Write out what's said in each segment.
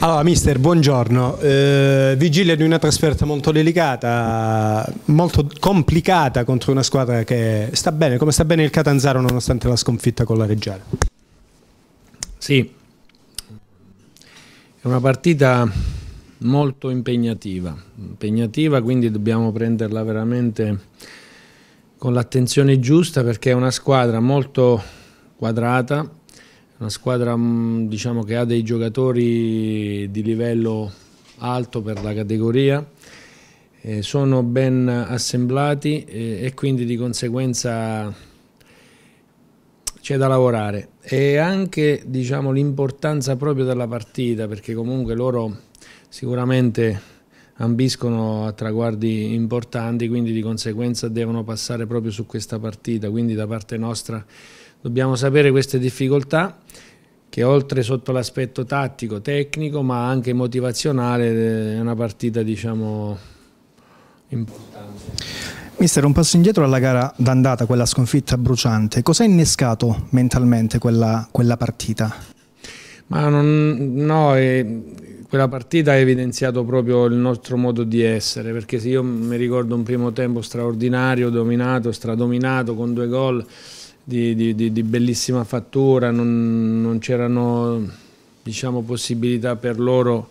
Allora, mister, buongiorno. Eh, vigilia di una trasferta molto delicata, molto complicata contro una squadra che sta bene, come sta bene il Catanzaro nonostante la sconfitta con la Reggiana. Sì, è una partita molto impegnativa, impegnativa quindi dobbiamo prenderla veramente con l'attenzione giusta perché è una squadra molto quadrata, una squadra mm, diciamo, che ha dei giocatori di livello alto per la categoria, eh, sono ben assemblati e, eh, e quindi di conseguenza c'è da lavorare. E anche diciamo, l'importanza proprio della partita, perché comunque loro sicuramente ambiscono a traguardi importanti, quindi di conseguenza devono passare proprio su questa partita, quindi da parte nostra Dobbiamo sapere queste difficoltà che oltre sotto l'aspetto tattico, tecnico, ma anche motivazionale è una partita diciamo importante. Mister, un passo indietro alla gara d'andata, quella sconfitta bruciante. Cosa ha innescato mentalmente quella, quella partita? Ma non, no, eh, quella partita ha evidenziato proprio il nostro modo di essere, perché se io mi ricordo un primo tempo straordinario, dominato, stradominato, con due gol di, di, di, di bellissima fattura, non, non c'erano diciamo, possibilità per loro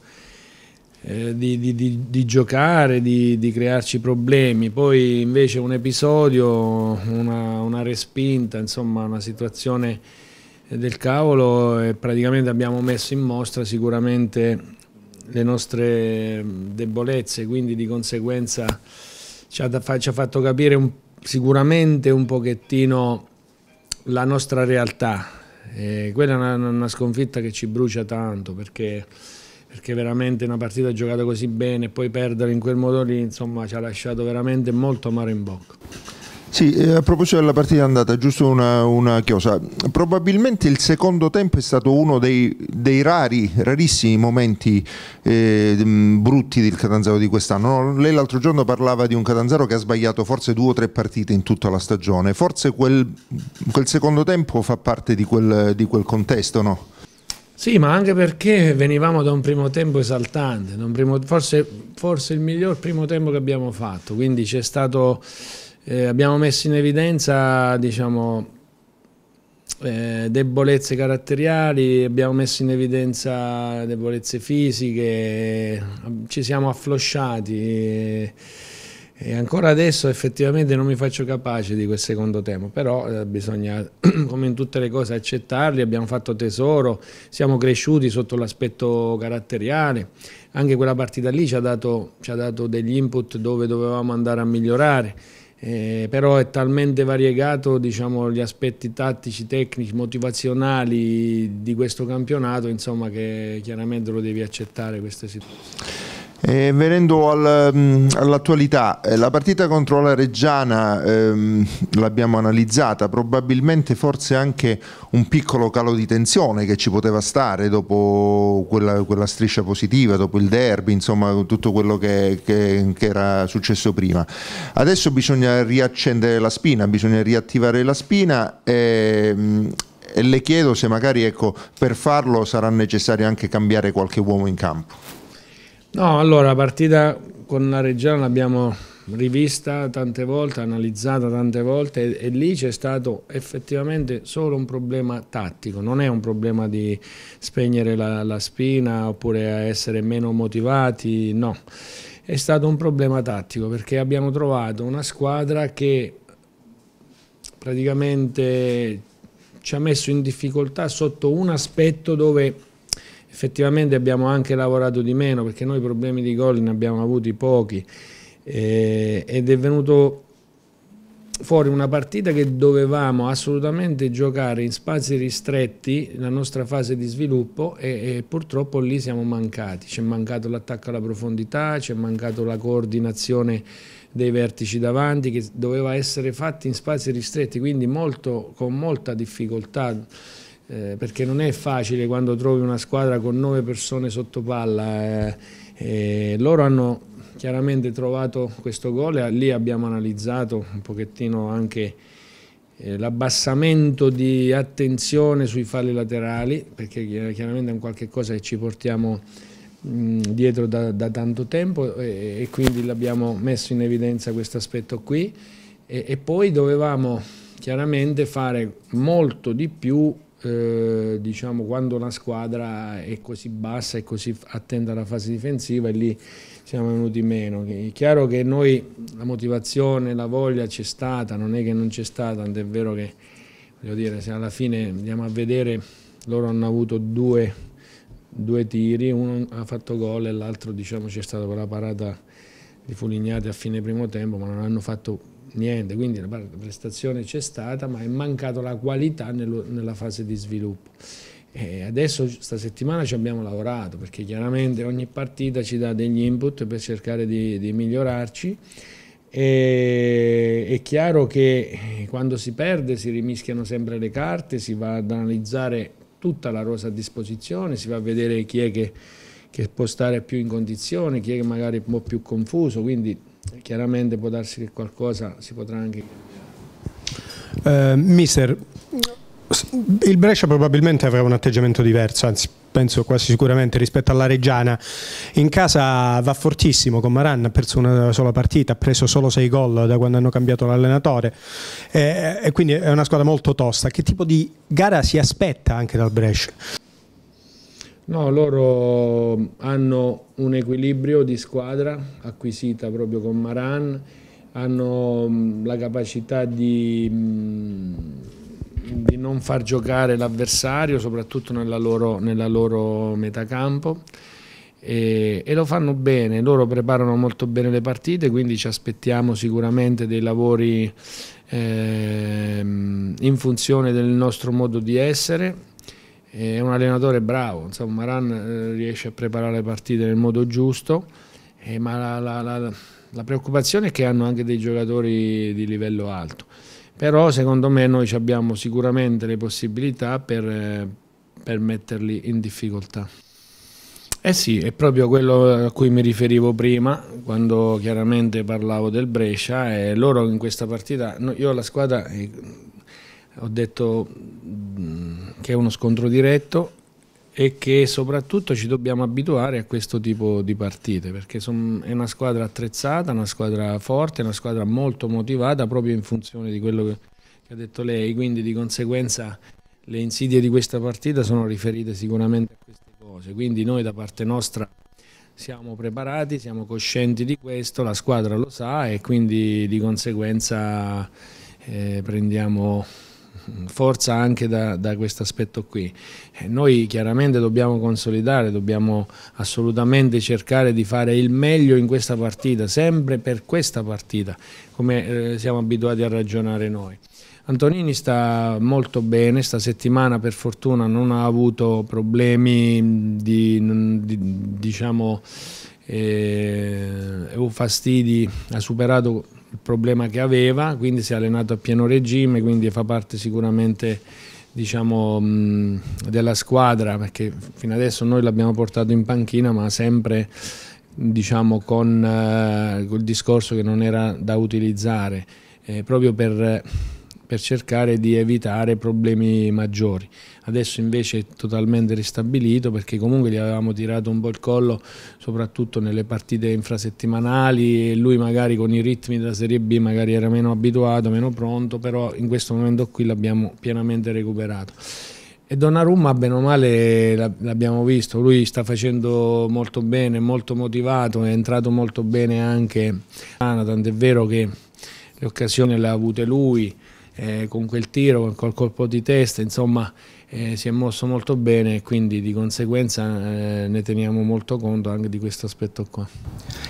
eh, di, giocare, di, crearci problemi. Poi invece un episodio, una, una respinta, insomma una situazione del cavolo e praticamente abbiamo messo in mostra sicuramente le nostre debolezze, quindi di conseguenza ci ha, ci ha fatto capire un, sicuramente un pochettino la nostra realtà. E quella è una, una, sconfitta che ci brucia tanto perché, perché, veramente una partita giocata così bene e poi perdere in quel modo lì insomma, ci ha lasciato veramente molto amaro in bocca. Sì, eh, a proposito della partita andata, giusto una, una chiosa. Probabilmente il secondo tempo è stato uno dei, dei rari, rarissimi momenti eh, mm, brutti del Catanzaro di quest'anno. No? Lei l'altro giorno parlava di un Catanzaro che ha sbagliato forse due o tre partite in tutta la stagione. Forse quel, quel secondo tempo fa parte di quel, di quel contesto, no? Sì, ma anche perché venivamo da un primo tempo esaltante, primo, forse, forse il miglior primo tempo che abbiamo fatto, quindi c'è stato eh, abbiamo messo in evidenza diciamo, eh, debolezze caratteriali, abbiamo messo in evidenza debolezze fisiche, ci siamo afflosciati e, e ancora adesso effettivamente non mi faccio capace di quel secondo tema, però eh, bisogna come in tutte le cose accettarli, abbiamo fatto tesoro, siamo cresciuti sotto l'aspetto caratteriale, anche quella partita lì ci ha dato, ci ha dato degli input dove dovevamo andare a migliorare eh, però è talmente variegato diciamo, gli aspetti tattici, tecnici, motivazionali di questo campionato insomma, che chiaramente lo devi accettare queste situazioni. E eh, venendo al, mm, all'attualità, eh, la partita contro la Reggiana ehm, l'abbiamo analizzata, probabilmente forse anche un piccolo calo di tensione che ci poteva stare dopo quella, quella striscia positiva, dopo il derby, insomma tutto quello che, che, che, era successo prima. Adesso bisogna riaccendere la spina, bisogna riattivare la spina. Ehm, e le chiedo se magari ecco, per farlo sarà necessario anche cambiare qualche uomo in campo. No, allora la partita con la Reggiana l'abbiamo rivista tante volte, analizzata tante volte e, e lì c'è stato effettivamente solo un problema tattico, non è un problema di spegnere la, la spina oppure essere meno motivati, no, è stato un problema tattico perché abbiamo trovato una squadra che praticamente ci ha messo in difficoltà sotto un aspetto dove effettivamente abbiamo anche lavorato di meno perché noi problemi di gol ne abbiamo avuti pochi eh, ed è venuto fuori una partita che dovevamo assolutamente giocare in spazi ristretti la nostra fase di sviluppo e, e purtroppo lì siamo mancati, ci è mancato l'attacco alla profondità, ci è mancato la coordinazione dei vertici davanti che doveva essere fatta in spazi ristretti, quindi molto, con molta difficoltà eh, perché non è facile quando trovi una squadra con nove persone sotto palla. Eh, eh loro hanno chiaramente trovato questo gol e lì abbiamo analizzato un pochettino anche eh, l'abbassamento di attenzione sui falli laterali, perché chiaramente è un qualche cosa che ci portiamo dietro da, da, tanto tempo e, e quindi l'abbiamo messo in evidenza questo aspetto qui e, e, poi dovevamo chiaramente fare molto di più eh, diciamo, quando una squadra è così bassa e così attenta alla fase difensiva e lì siamo venuti meno. È chiaro che noi la motivazione, la voglia c'è stata, non è che non c'è stata, tant'è vero che dire, se alla fine andiamo a vedere, loro hanno avuto due, due tiri, uno ha fatto gol e l'altro diciamo, c'è stata quella parata di Fulignati a fine primo tempo, ma non hanno fatto niente, quindi la prestazione c'è stata, ma è mancata la qualità nella fase di sviluppo. E adesso, questa settimana, ci abbiamo lavorato, perché chiaramente ogni partita ci dà degli input per cercare di, di migliorarci. E, è chiaro che eh, quando si perde si rimischiano sempre le carte, si va ad analizzare tutta la rosa a disposizione, si va a vedere chi è che, che può stare più in condizione, chi è che magari è un po' più confuso, quindi chiaramente può darsi che qualcosa si potrà anche... Uh, mister, il Brescia probabilmente avrà un atteggiamento diverso, anzi penso quasi sicuramente rispetto alla Reggiana. In casa va fortissimo con Maran, ha perso una sola partita, ha preso solo 6 gol da quando hanno cambiato l'allenatore e, eh, eh, e, quindi è una squadra molto tosta. Che tipo di gara si aspetta anche dal Brescia? No, loro hanno un equilibrio di squadra acquisita proprio con Maran, hanno mm, la capacità di, mm, di non far giocare l'avversario, soprattutto nella loro, nella loro metacampo. E, e, lo fanno bene, loro preparano molto bene le partite, quindi ci aspettiamo sicuramente dei lavori eh, in funzione del nostro modo di essere è un allenatore bravo, insomma Maran eh, riesce a preparare le partite nel modo giusto, eh, ma la, la, la, la, preoccupazione è che hanno anche dei giocatori di livello alto. Però secondo me noi abbiamo sicuramente le possibilità per, eh, per metterli in difficoltà. Eh sì, è proprio quello a cui mi riferivo prima, quando chiaramente parlavo del Brescia e loro in questa partita, io la squadra eh, ho detto che è uno scontro diretto e che soprattutto ci dobbiamo abituare a questo tipo di partite perché è una squadra attrezzata, una squadra forte, una squadra molto motivata proprio in funzione di quello che, ha detto lei, quindi di conseguenza le insidie di questa partita sono riferite sicuramente a queste cose, quindi noi da parte nostra siamo preparati, siamo coscienti di questo, la squadra lo sa e quindi di conseguenza eh, prendiamo forza anche da, da questo aspetto qui. E eh, noi chiaramente dobbiamo consolidare, dobbiamo assolutamente cercare di fare il meglio in questa partita, sempre per questa partita, come eh, siamo abituati a ragionare noi. Antonini sta molto bene, sta settimana per fortuna non ha avuto problemi di, di diciamo, eh, o fastidi, ha superato il problema che aveva, quindi si è allenato a pieno regime, quindi fa parte sicuramente diciamo, della squadra, perché fino adesso noi l'abbiamo portato in panchina, ma sempre diciamo, con eh, il discorso che non era da utilizzare, eh, proprio per per cercare di evitare problemi maggiori. Adesso invece è totalmente ristabilito perché comunque gli avevamo tirato un po' il collo soprattutto nelle partite infrasettimanali e lui magari con i ritmi della Serie B magari era meno abituato, meno pronto, però in questo momento qui l'abbiamo pienamente recuperato. E Donnarumma, bene o male, l'abbiamo visto, lui sta facendo molto bene, molto motivato, è entrato molto bene anche Tant'è vero che le occasioni le ha avute lui, eh, con quel tiro, col colpo di testa, insomma eh, si è mosso molto bene e quindi di conseguenza eh, ne teniamo molto conto anche di questo aspetto qua.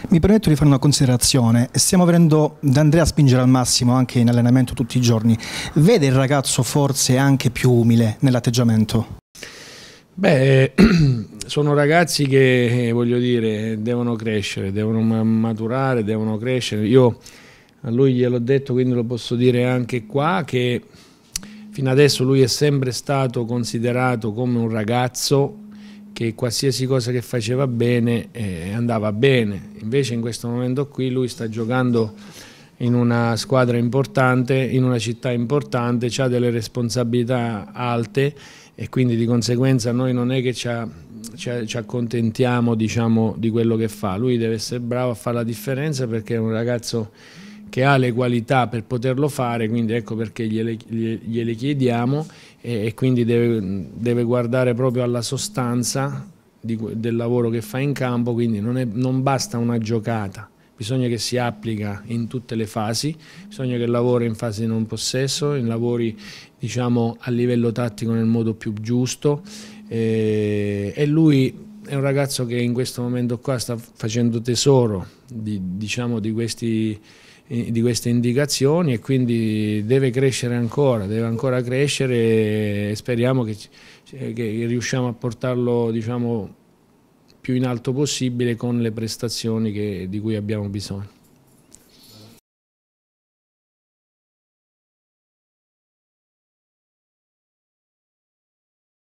Mi permetto di fare una considerazione, stiamo da Andrea a spingere al massimo anche in allenamento tutti i giorni, vede il ragazzo forse anche più umile nell'atteggiamento? Beh, sono ragazzi che, eh, voglio dire, devono crescere, devono maturare, devono crescere. Io a lui gliel'ho detto, quindi lo posso dire anche qua, che fino adesso lui è sempre stato considerato come un ragazzo che qualsiasi cosa che faceva bene eh, andava bene. Invece in questo momento qui lui sta giocando in una squadra importante, in una città importante, ha delle responsabilità alte e quindi di conseguenza noi non è che ci, ci accontentiamo diciamo, di quello che fa, lui deve essere bravo a fare la differenza perché è un ragazzo che ha le qualità per poterlo fare, quindi ecco perché gliele, gliele chiediamo e, e quindi deve, deve, guardare proprio alla sostanza di, del lavoro che fa in campo, quindi non, è, non basta una giocata, bisogna che si applica in tutte le fasi, bisogna che lavori in fase di non possesso, lavori diciamo, a livello tattico nel modo più giusto eh, e lui è un ragazzo che in questo momento qua sta facendo tesoro di, diciamo, di questi di queste indicazioni e quindi deve crescere ancora, deve ancora crescere e speriamo che, che riusciamo a portarlo diciamo, più in alto possibile con le prestazioni che, di cui abbiamo bisogno.